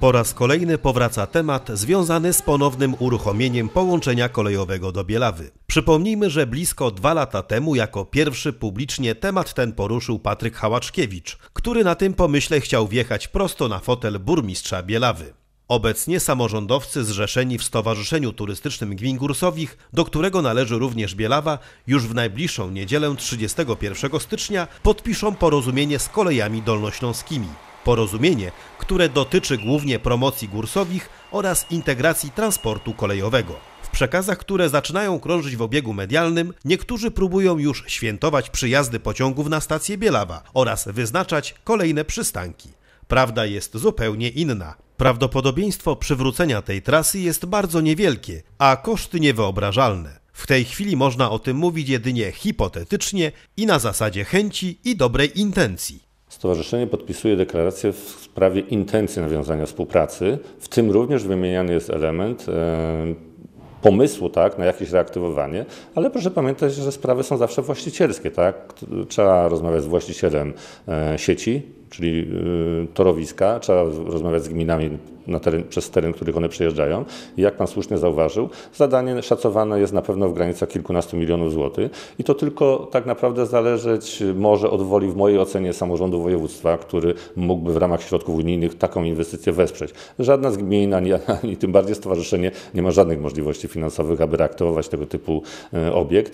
Po raz kolejny powraca temat związany z ponownym uruchomieniem połączenia kolejowego do Bielawy. Przypomnijmy, że blisko dwa lata temu jako pierwszy publicznie temat ten poruszył Patryk Hałaczkiewicz, który na tym pomyśle chciał wjechać prosto na fotel burmistrza Bielawy. Obecnie samorządowcy zrzeszeni w Stowarzyszeniu Turystycznym Gmin do którego należy również Bielawa, już w najbliższą niedzielę 31 stycznia podpiszą porozumienie z kolejami dolnośląskimi. Porozumienie, które dotyczy głównie promocji górskich oraz integracji transportu kolejowego. W przekazach, które zaczynają krążyć w obiegu medialnym, niektórzy próbują już świętować przyjazdy pociągów na stację Bielawa oraz wyznaczać kolejne przystanki. Prawda jest zupełnie inna. Prawdopodobieństwo przywrócenia tej trasy jest bardzo niewielkie, a koszty niewyobrażalne. W tej chwili można o tym mówić jedynie hipotetycznie i na zasadzie chęci i dobrej intencji. Stowarzyszenie podpisuje deklarację w sprawie intencji nawiązania współpracy, w tym również wymieniany jest element e, pomysłu tak, na jakieś reaktywowanie, ale proszę pamiętać, że sprawy są zawsze właścicielskie. Tak? Trzeba rozmawiać z właścicielem e, sieci, czyli y, torowiska. Trzeba rozmawiać z gminami teren, przez teren, których one przejeżdżają. I jak Pan słusznie zauważył, zadanie szacowane jest na pewno w granicach kilkunastu milionów złotych i to tylko tak naprawdę zależeć może od woli w mojej ocenie samorządu województwa, który mógłby w ramach środków unijnych taką inwestycję wesprzeć. Żadna z gmin, ani, ani tym bardziej stowarzyszenie nie ma żadnych możliwości finansowych, aby reaktywować tego typu y, obiekt.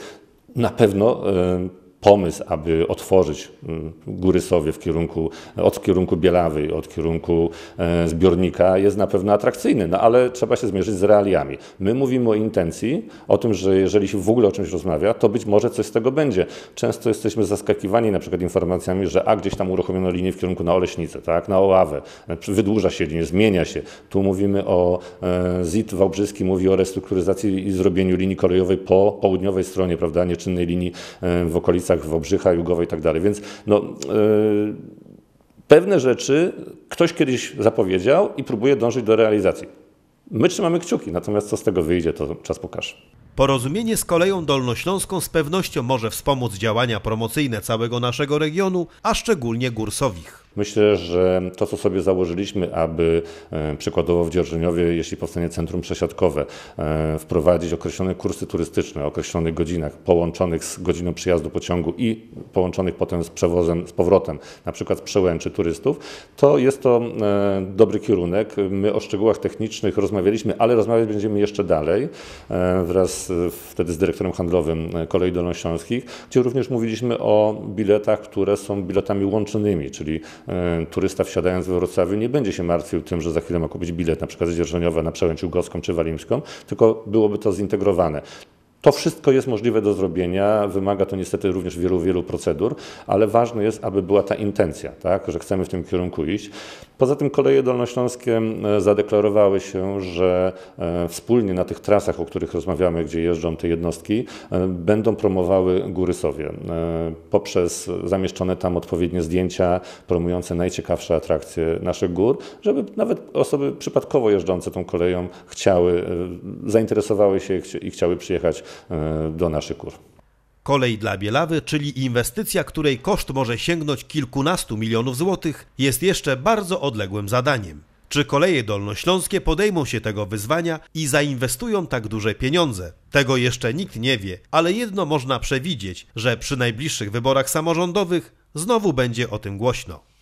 Na pewno y, pomysł, aby otworzyć mm, góry Sowie w kierunku, od kierunku Bielawy, od kierunku e, zbiornika jest na pewno atrakcyjny, no ale trzeba się zmierzyć z realiami. My mówimy o intencji, o tym, że jeżeli się w ogóle o czymś rozmawia, to być może coś z tego będzie. Często jesteśmy zaskakiwani na przykład informacjami, że a gdzieś tam uruchomiono linię w kierunku na Oleśnicę, tak, na Oławę, e, wydłuża się linię, zmienia się. Tu mówimy o, e, ZIT Wałbrzyski mówi o restrukturyzacji i zrobieniu linii kolejowej po południowej stronie, prawda, nieczynnej linii w okolicach Katowicach, tak w Obrzycha, Jugowej i tak dalej. Więc no, e, pewne rzeczy ktoś kiedyś zapowiedział i próbuje dążyć do realizacji. My trzymamy kciuki, natomiast co z tego wyjdzie, to czas pokaże. Porozumienie z koleją dolnośląską z pewnością może wspomóc działania promocyjne całego naszego regionu, a szczególnie górsowich. Myślę, że to, co sobie założyliśmy, aby e, przykładowo w Dzierżyniowie, jeśli powstanie centrum przesiadkowe, e, wprowadzić określone kursy turystyczne o określonych godzinach, połączonych z godziną przyjazdu pociągu i połączonych potem z przewozem, z powrotem, na przykład z przełęczy turystów, to jest to e, dobry kierunek. My o szczegółach technicznych rozmawialiśmy, ale rozmawiać będziemy jeszcze dalej wraz wtedy z dyrektorem handlowym Kolei Dolnośląskich, gdzie również mówiliśmy o biletach, które są biletami łączonymi, czyli E, turysta wsiadając we Wrocławiu nie będzie się martwił tym, że za chwilę ma kupić bilet na przykład z na przełęcz ugowską czy walimską, tylko byłoby to zintegrowane. To wszystko jest możliwe do zrobienia, wymaga to niestety również wielu, wielu procedur, ale ważne jest, aby była ta intencja, tak, że chcemy w tym kierunku iść. Poza tym koleje dolnośląskie e, zadeklarowały się, że e, wspólnie na tych trasach, o których rozmawiamy, gdzie jeżdżą te jednostki, e, będą promowały góry Sowie poprzez zamieszczone tam odpowiednie zdjęcia promujące najciekawsze atrakcje naszych gór, żeby nawet osoby przypadkowo jeżdżące tą koleją chciały, zainteresowały się i chciały przyjechać E, do naszych kur. Kolej dla Bielawy, czyli inwestycja, której koszt może sięgnąć kilkunastu milionów złotych, jest jeszcze bardzo odległym zadaniem. Czy koleje dolnośląskie podejmą się tego wyzwania i zainwestują tak duże pieniądze? Tego jeszcze nikt nie wie, ale jedno można przewidzieć, że przy najbliższych wyborach samorządowych znowu będzie o tym głośno.